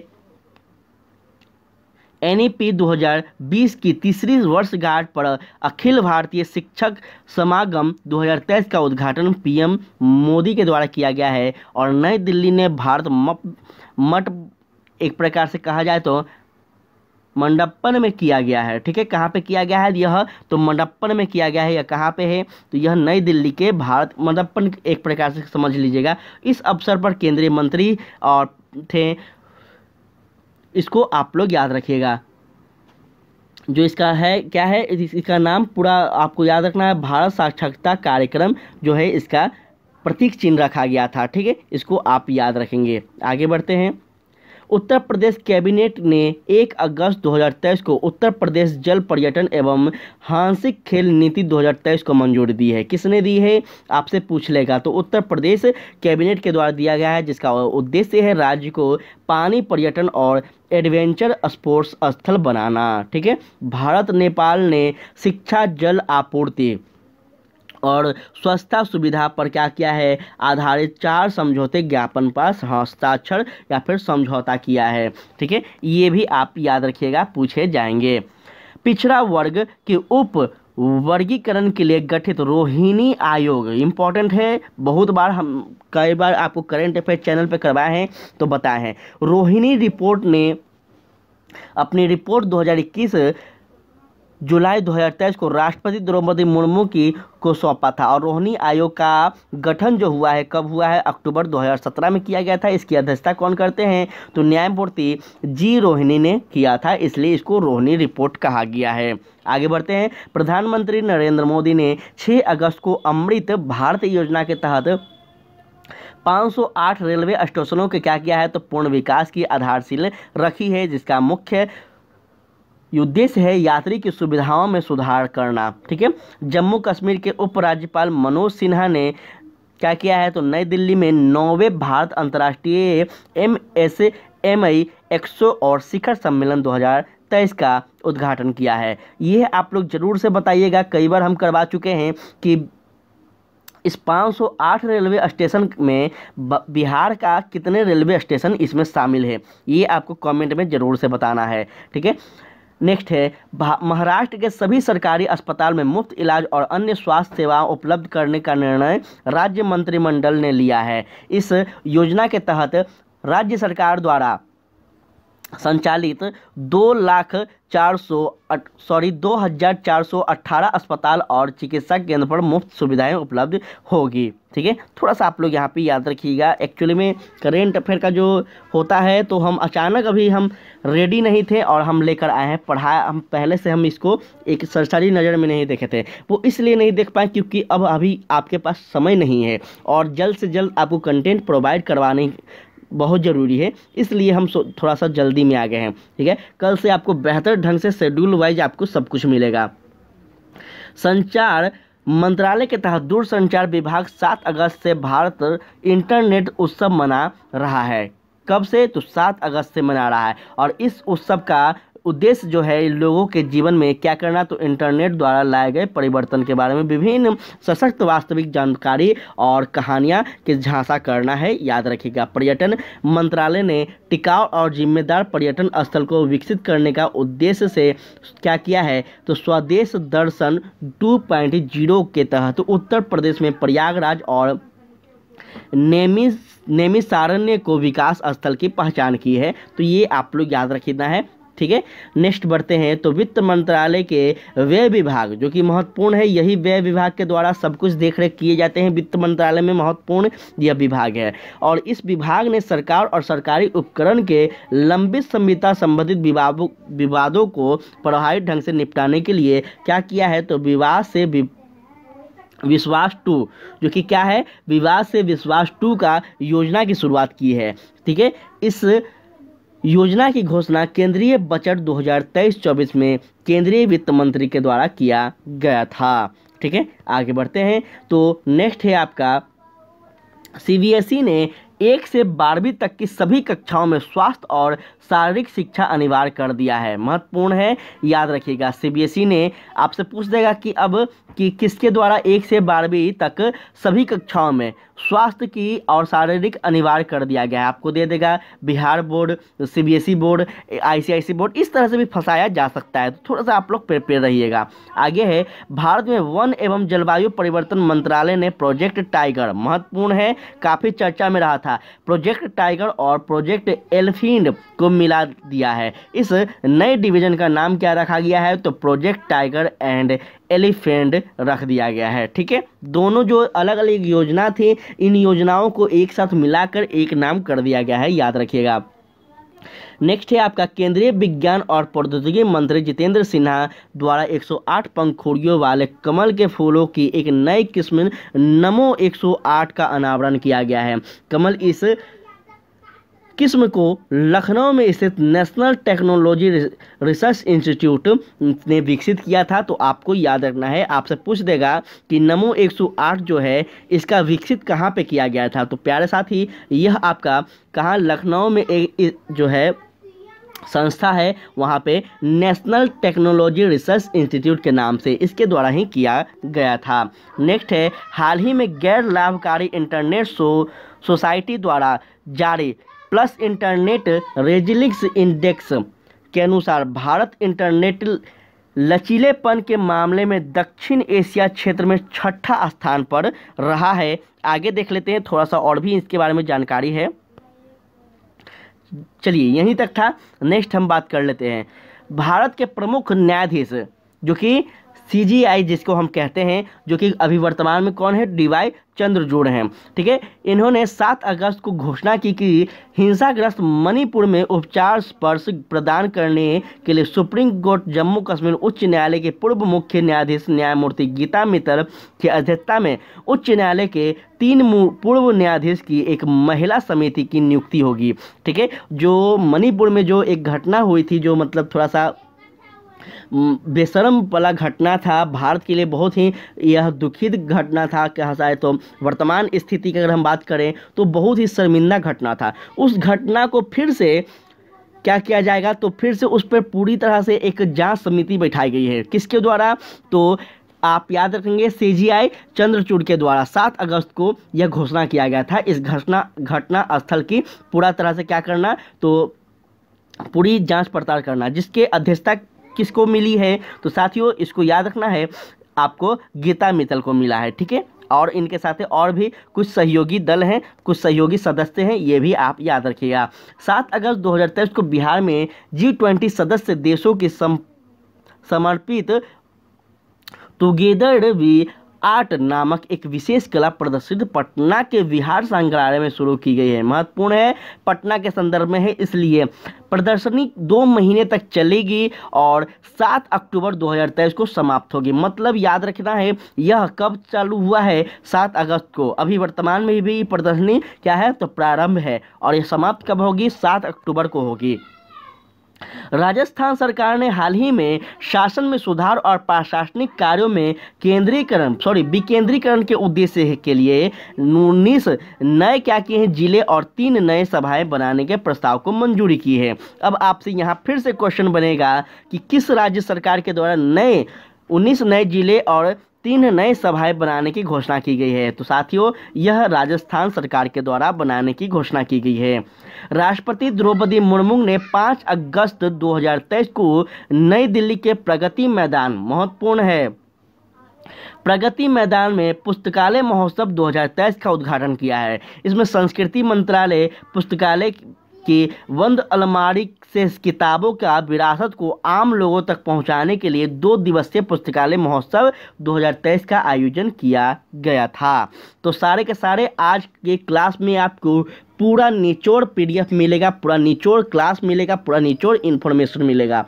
एनईपी 2020 की तीसरी वर्षगांठ पर अखिल भारतीय शिक्षक समागम 2023 का उद्घाटन पीएम मोदी के द्वारा किया गया है और नई दिल्ली ने भारत मठ एक प्रकार से कहा जाए तो मंडपन में किया गया है ठीक है कहाँ पे किया गया है यह तो मंडपन में किया गया है यह कहाँ पे है तो यह नई दिल्ली के भारत मंडपन एक प्रकार से समझ लीजिएगा इस अवसर पर केंद्रीय मंत्री और थे इसको आप लोग याद रखिएगा जो इसका है क्या है इसका नाम पूरा आपको याद रखना है भारत साक्षरता कार्यक्रम जो है इसका प्रतीक चिन्ह रखा गया था ठीक है इसको आप याद रखेंगे आगे बढ़ते हैं उत्तर प्रदेश कैबिनेट ने 1 अगस्त 2023 को उत्तर प्रदेश जल पर्यटन एवं हांसिक खेल नीति 2023 को मंजूरी दी है किसने दी है आपसे पूछ लेगा तो उत्तर प्रदेश कैबिनेट के द्वारा दिया गया है जिसका उद्देश्य है राज्य को पानी पर्यटन और एडवेंचर स्पोर्ट्स स्थल बनाना ठीक है भारत नेपाल ने शिक्षा जल आपूर्ति और स्वच्छता सुविधा पर क्या किया है आधारित चार समझौते ज्ञापन पर हस्ताक्षर या फिर समझौता किया है ठीक है ये भी आप याद रखिएगा पूछे जाएंगे पिछड़ा वर्ग के उप वर्गीकरण के लिए गठित रोहिणी आयोग इम्पॉर्टेंट है बहुत बार हम कई बार आपको करेंट अफेयर चैनल पर करवाए हैं तो बताए हैं रोहिणी रिपोर्ट ने अपनी रिपोर्ट 2021 जुलाई 2023 को राष्ट्रपति द्रौपदी मुर्मू की को सौंपा था और रोहिणी आयोग का गठन जो हुआ है कब हुआ है अक्टूबर 2017 में किया गया था इसकी अध्यक्षता कौन करते हैं तो न्यायमूर्ति जी रोहिणी ने किया था इसलिए इसको रोहिणी रिपोर्ट कहा गया है आगे बढ़ते हैं प्रधानमंत्री नरेंद्र मोदी ने छः अगस्त को अमृत भारत योजना के तहत 508 रेलवे स्टेशनों के क्या किया है तो पूर्ण विकास की आधारशिला रखी है जिसका मुख्य उद्देश्य है यात्री की सुविधाओं में सुधार करना ठीक है जम्मू कश्मीर के उपराज्यपाल मनोज सिन्हा ने क्या किया है तो नई दिल्ली में नौवे भारत अंतर्राष्ट्रीय M S M I expo और शिखर सम्मेलन 2023 का उद्घाटन किया है यह आप लोग ज़रूर से बताइएगा कई बार हम करवा चुके हैं कि इस 508 रेलवे स्टेशन में बिहार का कितने रेलवे स्टेशन इसमें शामिल है ये आपको कमेंट में ज़रूर से बताना है ठीक है नेक्स्ट है महाराष्ट्र के सभी सरकारी अस्पताल में मुफ्त इलाज और अन्य स्वास्थ्य सेवाएं उपलब्ध करने का निर्णय राज्य मंत्रिमंडल ने लिया है इस योजना के तहत राज्य सरकार द्वारा संचालित दो लाख चार सौ सॉरी दो हज़ार चार सौ अट्ठारह अस्पताल और चिकित्सा केंद्र पर मुफ्त सुविधाएं उपलब्ध होगी ठीक है थोड़ा सा आप लोग यहाँ पे याद रखिएगा एक्चुअली में करेंट अफेयर का जो होता है तो हम अचानक अभी हम रेडी नहीं थे और हम लेकर आए हैं पढ़ा हम पहले से हम इसको एक सरसरी नज़र में नहीं देखे थे वो इसलिए नहीं देख पाए क्योंकि अब अभी आपके पास समय नहीं है और जल्द से जल्द आपको कंटेंट प्रोवाइड करवाने बहुत ज़रूरी है इसलिए हम थोड़ा सा जल्दी में आ गए हैं ठीक है कल से आपको बेहतर ढंग से शेड्यूल वाइज आपको सब कुछ मिलेगा संचार मंत्रालय के तहत दूरसंचार विभाग 7 अगस्त से भारत इंटरनेट उत्सव मना रहा है कब से तो 7 अगस्त से मना रहा है और इस उत्सव का उद्देश्य जो है लोगों के जीवन में क्या करना तो इंटरनेट द्वारा लाए गए परिवर्तन के बारे में विभिन्न सशक्त वास्तविक जानकारी और कहानियाँ के झांसा करना है याद रखिएगा पर्यटन मंत्रालय ने टिकाऊ और जिम्मेदार पर्यटन स्थल को विकसित करने का उद्देश्य से क्या किया है तो स्वदेश दर्शन टू के तहत उत्तर प्रदेश में प्रयागराज और नेमिस नेमिसारण्य को विकास स्थल की पहचान की है तो ये आप लोग याद रखना है ठीक है नेक्स्ट बढ़ते हैं तो वित्त मंत्रालय के व्यय विभाग जो कि महत्वपूर्ण है यही व्यय विभाग के द्वारा सब कुछ देख रेख किए जाते हैं वित्त मंत्रालय में महत्वपूर्ण यह विभाग है और इस विभाग ने सरकार और सरकारी उपकरण के लंबित संहिता संबंधित विवादों को प्रभावित ढंग से निपटाने के लिए क्या किया है तो विवाद से वि... विश्वास टू जो कि क्या है विवाद से विश्वास टू का योजना की शुरुआत की है ठीक है इस योजना की घोषणा केंद्रीय बजट 2023-24 में केंद्रीय वित्त मंत्री के द्वारा किया गया था ठीक है आगे बढ़ते हैं तो नेक्स्ट है आपका सीबीएसई e ने एक से बारहवीं तक की सभी कक्षाओं में स्वास्थ्य और शारीरिक शिक्षा अनिवार्य कर दिया है महत्वपूर्ण है याद रखिएगा सीबीएसई e ने आपसे पूछ देगा कि अब कि किसके द्वारा एक से बारहवीं तक सभी कक्षाओं में स्वास्थ्य की और शारीरिक अनिवार्य कर दिया गया है आपको दे देगा Bihar board CBSE board ICSE board इस तरह से भी फंसाया जा सकता है तो थोड़ा सा आप लोग प्रिपेयर रहिएगा आगे है भारत में वन एवं जलवायु परिवर्तन मंत्रालय ने प्रोजेक्ट टाइगर महत्वपूर्ण है काफ़ी चर्चा में रहा था प्रोजेक्ट टाइगर और प्रोजेक्ट एल्फिंड को मिला दिया है इस नए डिवीजन का नाम क्या रखा गया है तो प्रोजेक्ट टाइगर एंड एलिफेंट रख दिया गया है ठीक है दोनों जो अलग अलग योजना थी इन योजनाओं को एक साथ मिलाकर एक नाम कर दिया गया है याद रखिएगा नेक्स्ट है आपका केंद्रीय विज्ञान और प्रौद्योगिकी मंत्री जितेंद्र सिन्हा द्वारा 108 पंखुड़ियों वाले कमल के फूलों की एक नई किस्म नमो 108 का अनावरण किया गया है कमल इस किस्म को लखनऊ में स्थित नेशनल टेक्नोलॉजी रिसर्च इंस्टीट्यूट ने विकसित किया था तो आपको याद रखना है आपसे पूछ देगा कि नमो 108 जो है इसका विकसित कहाँ पे किया गया था तो प्यारे साथ ही यह आपका कहाँ लखनऊ में एक जो है संस्था है वहाँ पे नेशनल टेक्नोलॉजी रिसर्च इंस्टीट्यूट के नाम से इसके द्वारा ही किया गया था नेक्स्ट है हाल ही में गैर लाभकारी इंटरनेट सो सोसाइटी द्वारा जारी प्लस इंटरनेट रेजिलिंग्स इंडेक्स के अनुसार भारत इंटरनेट लचीलेपन के मामले में दक्षिण एशिया क्षेत्र में छठा स्थान पर रहा है आगे देख लेते हैं थोड़ा सा और भी इसके बारे में जानकारी है चलिए यहीं तक था नेक्स्ट हम बात कर लेते हैं भारत के प्रमुख न्यायाधीश जो कि सी जिसको हम कहते हैं जो कि अभी वर्तमान में कौन है डीवाई चंद्रजूड़ हैं ठीक है इन्होंने 7 अगस्त को घोषणा की कि हिंसाग्रस्त मणिपुर में उपचार स्पर्श प्रदान करने के लिए सुप्रीम कोर्ट जम्मू कश्मीर उच्च न्यायालय के पूर्व मुख्य न्यायाधीश न्यायमूर्ति गीता मित्तल की अध्यक्षता में उच्च न्यायालय के तीन पूर्व न्यायाधीश की एक महिला समिति की नियुक्ति होगी ठीक है जो मणिपुर में जो एक घटना हुई थी जो मतलब थोड़ा सा बेशरम वाला घटना था भारत के लिए बहुत ही यह दुखित घटना था कहा जाए तो वर्तमान स्थिति की अगर हम बात करें तो बहुत ही शर्मिंदा घटना था उस घटना को फिर से क्या किया जाएगा तो फिर से उस पर पूरी तरह से एक जांच समिति बैठाई गई है किसके द्वारा तो आप याद रखेंगे सीजीआई चंद्रचूड़ के द्वारा 7 अगस्त को यह घोषणा किया गया था इस घटना घटना स्थल की पूरा तरह से क्या करना तो पूरी जांच पड़ताल करना जिसके अध्यक्षता किसको मिली है तो साथियों इसको याद रखना है आपको गीता मित्तल को मिला है ठीक है और इनके साथ और भी कुछ सहयोगी दल हैं कुछ सहयोगी सदस्य हैं ये भी आप याद रखिएगा सात अगस्त दो को बिहार में जी ट्वेंटी सदस्य देशों के सम समर्पित टुगेदर वी आर्ट नामक एक विशेष कला प्रदर्शित पटना के विहार संग्रहालय में शुरू की गई है महत्वपूर्ण है पटना के संदर्भ में है इसलिए प्रदर्शनी दो महीने तक चलेगी और सात अक्टूबर 2023 को समाप्त होगी मतलब याद रखना है यह कब चालू हुआ है सात अगस्त को अभी वर्तमान में भी प्रदर्शनी क्या है तो प्रारंभ है और यह समाप्त कब होगी सात अक्टूबर को होगी राजस्थान सरकार ने हाल ही में शासन में सुधार और प्रशासनिक कार्यों में केंद्रीकरण सॉरी विकेंद्रीकरण के उद्देश्य के लिए उन्नीस नए क्या किए हैं जिले और तीन नए सभाएं बनाने के प्रस्ताव को मंजूरी की है अब आपसे यहां फिर से क्वेश्चन बनेगा कि किस राज्य सरकार के द्वारा नए उन्नीस नए जिले और तीन नए सभाएं बनाने की घोषणा की गई है तो साथियों यह राजस्थान सरकार के द्वारा बनाने की घोषणा की गई है राष्ट्रपति द्रौपदी मुर्मू ने 5 अगस्त 2023 को नई दिल्ली के प्रगति मैदान महत्वपूर्ण है प्रगति मैदान में पुस्तकालय महोत्सव 2023 का उद्घाटन किया है इसमें संस्कृति मंत्रालय पुस्तकालय कि बंद अलमारी से किताबों का विरासत को आम लोगों तक पहुंचाने के लिए दो दिवसीय पुस्तकालय महोत्सव 2023 का आयोजन किया गया था तो सारे के सारे आज के क्लास में आपको पूरा निचोड़ पीडीएफ मिलेगा पूरा निचोड़ क्लास मिलेगा पूरा निचोड़ इन्फॉर्मेशन मिलेगा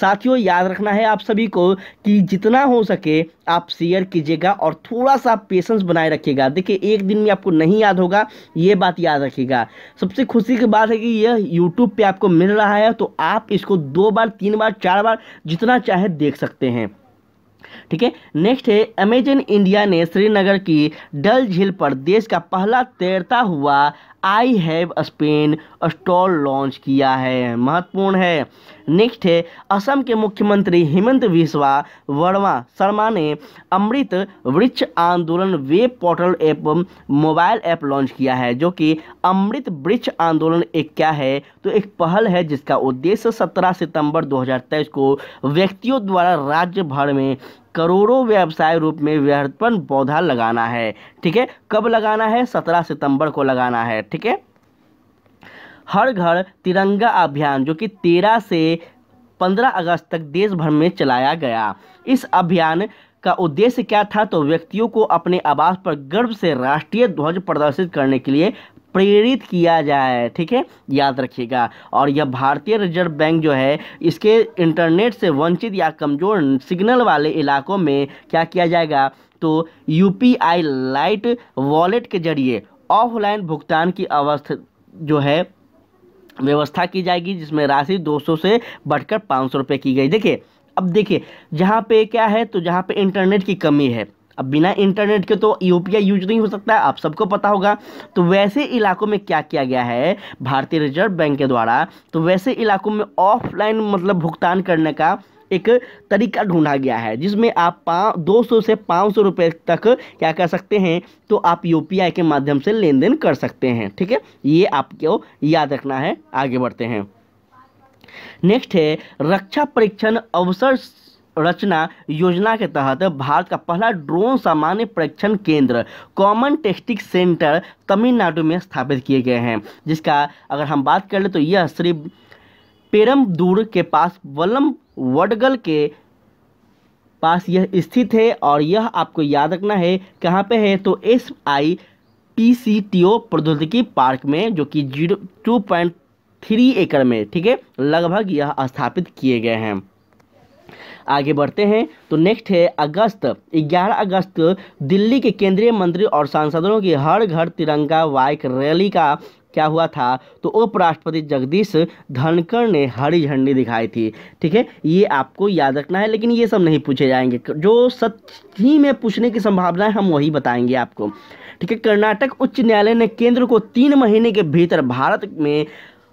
साथियों याद रखना है आप सभी को कि जितना हो सके आप शेयर कीजिएगा और थोड़ा सा पेशेंस बनाए रखिएगा देखिए एक दिन में आपको नहीं याद होगा ये बात याद रखिएगा सबसे खुशी की बात है कि यह यूट्यूब पर आपको मिल रहा है तो आप इसको दो बार तीन बार चार बार जितना चाहे देख सकते हैं ठीक है नेक्स्ट है अमेजन इंडिया ने श्रीनगर की डल झील पर देश का पहला तैरता हुआ आई हैव स्पेन स्टॉल लॉन्च किया है महत्वपूर्ण है नेक्स्ट है असम के मुख्यमंत्री हेमंत विश्वा वर्मा शर्मा ने Amrit Vriksh Andolan web portal app mobile app launch किया है जो कि अमृत वृक्ष आंदोलन एक क्या है तो एक पहल है जिसका उद्देश्य 17 सितंबर 2023 को व्यक्तियों द्वारा राज्य भर में करोड़ों व्यवसाय रूप में व्यर्थपन पौधा लगाना है ठीक है कब लगाना है 17 सितंबर को लगाना है ठीक है हर घर तिरंगा अभियान जो कि तेरह से पंद्रह अगस्त तक देश भर में चलाया गया इस अभियान का उद्देश्य क्या था तो व्यक्तियों को अपने आवास पर गर्व से राष्ट्रीय ध्वज प्रदर्शित करने के लिए प्रेरित किया जाए ठीक है याद रखिएगा और यह भारतीय रिजर्व बैंक जो है इसके इंटरनेट से वंचित या कमज़ोर सिग्नल वाले इलाकों में क्या किया जाएगा तो यूपीआई लाइट वॉलेट के जरिए ऑफलाइन भुगतान की अवस्था जो है व्यवस्था की जाएगी जिसमें राशि 200 से बढ़कर 500 रुपये की गई देखिए अब देखिए जहाँ पे क्या है तो जहाँ पे इंटरनेट की कमी है अब बिना इंटरनेट के तो यू यूज नहीं हो सकता है आप सबको पता होगा तो वैसे इलाकों में क्या किया गया है भारतीय रिजर्व बैंक के द्वारा तो वैसे इलाकों में ऑफलाइन मतलब भुगतान करने का एक तरीका ढूंढा गया है जिसमें आप पा दो से पाँच सौ रुपये तक क्या कर सकते हैं तो आप यू के माध्यम से लेन देन कर सकते हैं ठीक है ये आपको याद रखना है आगे बढ़ते हैं नेक्स्ट है रक्षा परीक्षण अवसर रचना योजना के तहत भारत का पहला ड्रोन सामान्य परीक्षण केंद्र कॉमन टेस्टिंग सेंटर तमिलनाडु में स्थापित किए गए हैं जिसका अगर हम बात कर ले तो यह श्री पेरमदूर के पास वल्लम वडगल के पास यह स्थित है और यह आपको याद रखना है कहाँ पे है तो S I P C T O प्रौद्योगिकी पार्क में जो कि जीरो टू पॉइंट थ्री एकड़ में ठीक है लगभग यह स्थापित किए गए हैं आगे बढ़ते हैं तो नेक्स्ट है अगस्त 11 अगस्त दिल्ली के केंद्रीय मंत्री और सांसदों की हर घर तिरंगा बाइक रैली का क्या हुआ था तो उपराष्ट्रपति जगदीश धनकर ने हरी झंडी दिखाई थी ठीक है ये आपको याद रखना है लेकिन ये सब नहीं पूछे जाएंगे जो सच ही में पूछने की संभावना है हम वही बताएंगे आपको ठीक है कर्नाटक उच्च न्यायालय ने केंद्र को तीन महीने के भीतर भारत में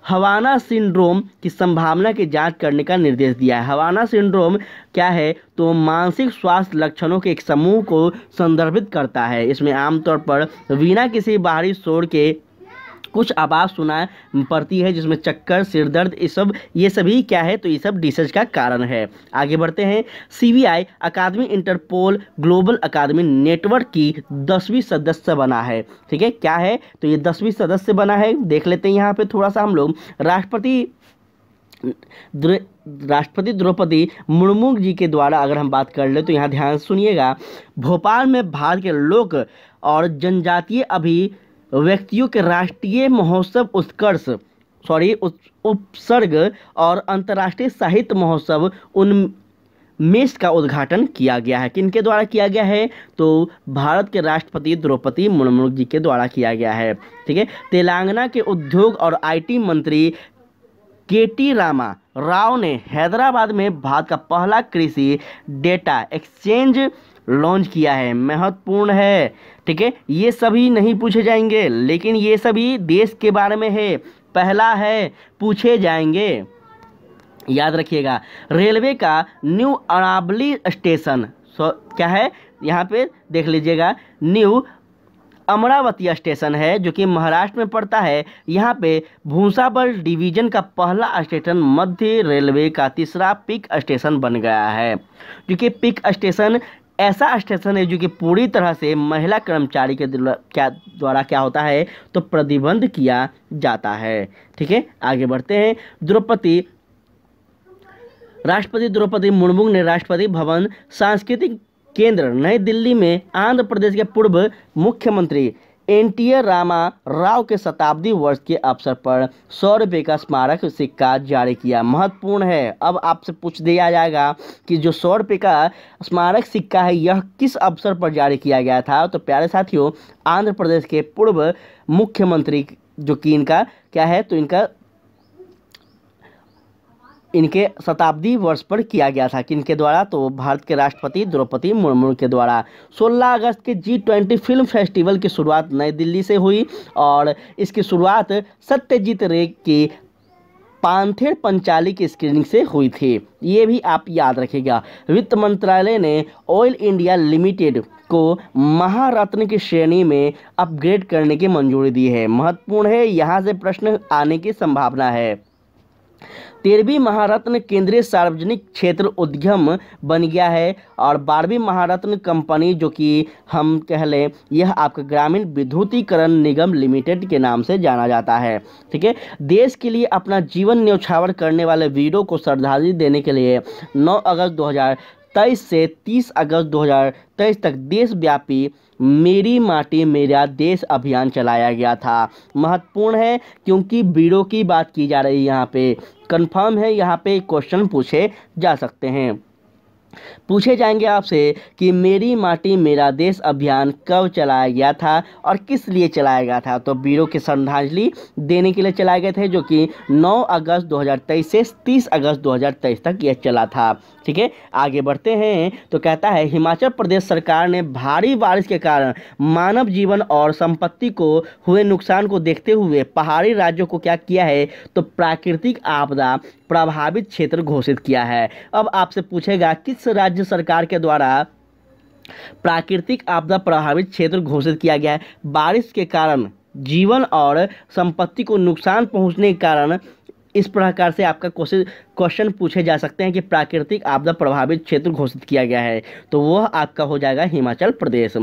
हवाना सिंड्रोम की संभावना की जांच करने का निर्देश दिया है हवाना सिंड्रोम क्या है तो मानसिक स्वास्थ्य लक्षणों के एक समूह को संदर्भित करता है इसमें आमतौर पर बिना किसी बाहरी शोर के कुछ आवाज़ सुना पड़ती है जिसमें चक्कर सिर दर्द ये सब ये सभी क्या है तो ये सब डिसज का कारण है आगे बढ़ते हैं CBI academy interpol global academy network की दसवीं सदस्य बना है ठीक है क्या है तो ये दसवीं सदस्य बना है देख लेते हैं यहाँ पे थोड़ा सा हम लोग राष्ट्रपति राष्ट्रपति द्रौपदी मुर्मू जी के द्वारा अगर हम बात कर ले तो यहाँ ध्यान सुनिएगा भोपाल में भारत के लोक और जनजातीय अभी व्यक्तियों के राष्ट्रीय महोत्सव उत्कर्ष सॉरी उपसर्ग और अंतर्राष्ट्रीय साहित्य महोत्सव उन मेष का उद्घाटन किया गया है किनके द्वारा किया गया है तो भारत के राष्ट्रपति द्रौपदी मुर्मू जी के द्वारा किया गया है ठीक है तेलंगाना के उद्योग और आईटी मंत्री के टी रामा राव ने हैदराबाद में भारत का पहला कृषि डेटा एक्सचेंज लॉन्च किया है महत्वपूर्ण है ठीक है ये सभी नहीं पूछे जाएंगे लेकिन ये सभी देश के बारे में है पहला है पूछे जाएंगे याद रखिएगा रेलवे का न्यू अरावली स्टेशन सो क्या है यहाँ पे देख लीजिएगा न्यू अमरावती स्टेशन है जो कि महाराष्ट्र में पड़ता है यहाँ पे भूसावल डिवीजन का पहला स्टेशन मध्य रेलवे का तीसरा पिक स्टेशन बन गया है क्योंकि पिक स्टेशन ऐसा स्टेशन है जो कि पूरी तरह से महिला कर्मचारी के क्या द्वारा क्या होता है तो प्रतिबंध किया जाता है ठीक है आगे बढ़ते हैं द्रौपदी राष्ट्रपति द्रौपदी मुर्मू ने राष्ट्रपति भवन सांस्कृतिक केंद्र नई दिल्ली में आंध्र प्रदेश के पूर्व मुख्यमंत्री ए रामा राव के शताब्दी वर्ष के अवसर पर सौ रुपये का स्मारक सिक्का जारी किया महत्वपूर्ण है अब आपसे पूछ दिया जाएगा कि जो सौ रुपये का स्मारक सिक्का है यह किस अवसर पर जारी किया गया था तो प्यारे साथियों आंध्र प्रदेश के पूर्व मुख्यमंत्री जो कि इनका क्या है तो इनका इनके शताब्दी वर्ष पर किया गया था किनके द्वारा तो भारत के राष्ट्रपति द्रौपदी मुर्मू के द्वारा 16 अगस्त के जी ट्वेंटी फिल्म फेस्टिवल की शुरुआत नई दिल्ली से हुई और इसकी शुरुआत सत्यजीत रे की पांथेर पंचाली की स्क्रीनिंग से हुई थी ये भी आप याद रखेगा वित्त मंत्रालय ने ऑयल इंडिया लिमिटेड को महारत्न की श्रेणी में अपग्रेड करने की मंजूरी दी है महत्वपूर्ण है यहाँ से प्रश्न आने की संभावना है तेरहवीं महारत्न केंद्रीय सार्वजनिक क्षेत्र उद्यम बन गया है और बारहवीं महारत्न कंपनी जो कि हम कह लें यह आपका ग्रामीण विद्युतीकरण निगम लिमिटेड के नाम से जाना जाता है ठीक है देश के लिए अपना जीवन न्यौछावर करने वाले वीरों को श्रद्धांजलि देने के लिए 9 अगस्त 2000 तेईस से तीस अगस्त 2023 तक देशव्यापी मेरी माटी मेरा देश अभियान चलाया गया था महत्वपूर्ण है क्योंकि बीड़ो की बात की जा रही है यहाँ पे कंफर्म है यहाँ पे क्वेश्चन पूछे जा सकते हैं पूछे जाएंगे आपसे कि मेरी माटी मेरा देश अभियान कब चलाया गया था और किस लिए चलाया गया था तो बीरो की श्रद्धांजलि देने के लिए चलाए गए थे जो कि 9 अगस्त 2023 से 30 अगस्त 2023 तक यह चला था ठीक है आगे बढ़ते हैं तो कहता है हिमाचल प्रदेश सरकार ने भारी बारिश के कारण मानव जीवन और संपत्ति को हुए नुकसान को देखते हुए पहाड़ी राज्यों को क्या किया है तो प्राकृतिक आपदा प्रभावित क्षेत्र घोषित किया है अब आपसे पूछेगा किस राज्य सरकार के द्वारा प्राकृतिक आपदा प्रभावित क्षेत्र घोषित किया गया है बारिश के कारण जीवन और संपत्ति को नुकसान पहुंचने के कारण इस प्रकार से आपका क्वेश्चन क्वेश्चन पूछे जा सकते हैं कि प्राकृतिक आपदा प्रभावित क्षेत्र घोषित किया गया है तो वह आपका हो जाएगा हिमाचल प्रदेश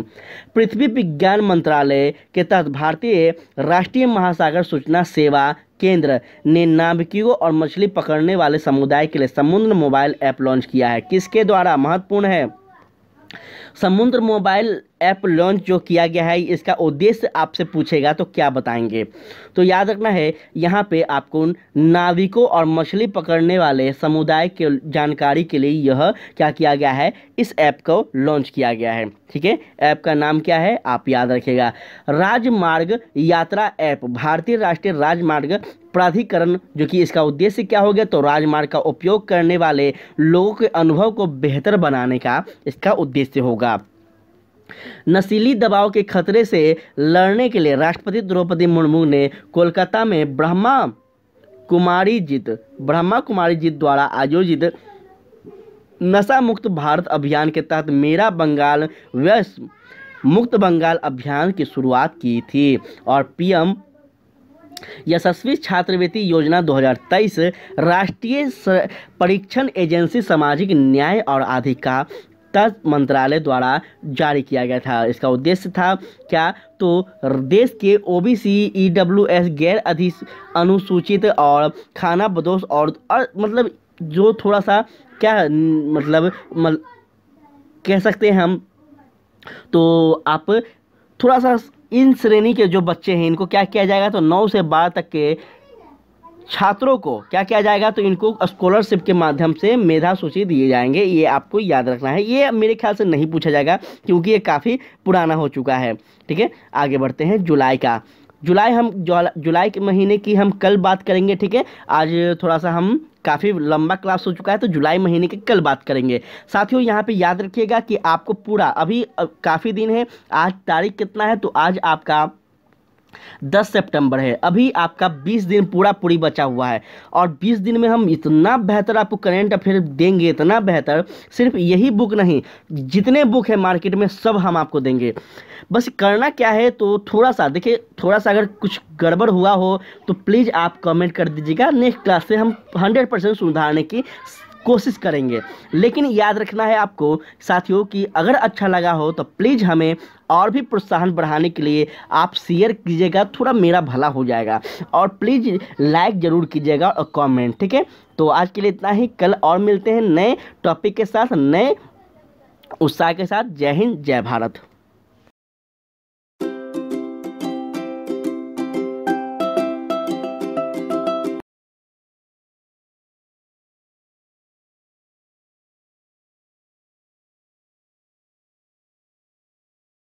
पृथ्वी विज्ञान मंत्रालय के तहत भारतीय राष्ट्रीय महासागर सूचना सेवा केंद्र ने नाभिकियों और मछली पकड़ने वाले समुदाय के लिए समुद्र मोबाइल ऐप लॉन्च किया है किसके द्वारा महत्वपूर्ण है समुद्र मोबाइल ऐप लॉन्च जो किया गया है इसका उद्देश्य आपसे पूछेगा तो क्या बताएंगे तो याद रखना है यहाँ पे आपको नाविकों और मछली पकड़ने वाले समुदाय के जानकारी के लिए यह क्या किया गया है इस ऐप को लॉन्च किया गया है ठीक है ऐप का नाम क्या है आप याद रखेगा राजमार्ग यात्रा ऐप भारतीय राष्ट्रीय राजमार्ग प्राधिकरण जो कि इसका उद्देश्य क्या हो गया तो राजमार्ग का उपयोग करने वाले लोगों के अनुभव को बेहतर बनाने का इसका उद्देश्य होगा नशीली दबाव के खतरे से लड़ने के लिए राष्ट्रपति द्रौपदी मुर्मू ने कोलकाता में ब्रह्मा कुमारी जीत ब्रह्मा कुमारी जीत द्वारा आयोजित नशा मुक्त भारत अभियान के तहत मेरा बंगाल व्यस्त मुक्त बंगाल अभियान की शुरुआत की थी और पीएम यशस्वी छात्रवृत्ति योजना 2023 राष्ट्रीय परीक्षण एजेंसी सामाजिक न्याय और अधिकार तर्ज मंत्रालय द्वारा जारी किया गया था इसका उद्देश्य था क्या तो देश के O B C E W S गैर अधि अनुसूचित और खाना बदोश और, और मतलब जो थोड़ा सा क्या मतलब मल, कह सकते हैं हम तो आप थोड़ा सा इन श्रेणी के जो बच्चे हैं इनको क्या किया जाएगा तो नौ से बारह तक के छात्रों को क्या किया जाएगा तो इनको स्कॉलरशिप के माध्यम से मेधा सूची दिए जाएंगे ये आपको याद रखना है ये मेरे ख्याल से नहीं पूछा जाएगा क्योंकि ये काफ़ी पुराना हो चुका है ठीक है आगे बढ़ते हैं जुलाई का जुलाई हम जुलाई के महीने की हम कल बात करेंगे ठीक है आज थोड़ा सा हम काफ़ी लंबा क्लास हो चुका है तो जुलाई महीने के कल बात करेंगे साथियों यहाँ पे याद रखिएगा कि आपको पूरा अभी काफ़ी दिन है आज तारीख कितना है तो आज आपका दस सितंबर है अभी आपका बीस दिन पूरा पूरी बचा हुआ है और बीस दिन में हम इतना बेहतर आपको करेंट अफेयर देंगे इतना बेहतर सिर्फ यही बुक नहीं जितने बुक है मार्केट में सब हम आपको देंगे बस करना क्या है तो थोड़ा सा देखिए थोड़ा सा अगर कुछ गड़बड़ हुआ हो तो प्लीज़ आप कमेंट कर दीजिएगा नेक्स्ट क्लास से हम हंड्रेड परसेंट सुधारने की कोशिश करेंगे लेकिन याद रखना है आपको साथियों कि अगर अच्छा लगा हो तो प्लीज़ हमें और भी प्रोत्साहन बढ़ाने के लिए आप शेयर कीजिएगा थोड़ा मेरा भला हो जाएगा और प्लीज़ लाइक ज़रूर कीजिएगा और कमेंट ठीक है तो आज के लिए इतना ही कल और मिलते हैं नए टॉपिक के साथ नए उत्साह के साथ जय हिंद जय भारत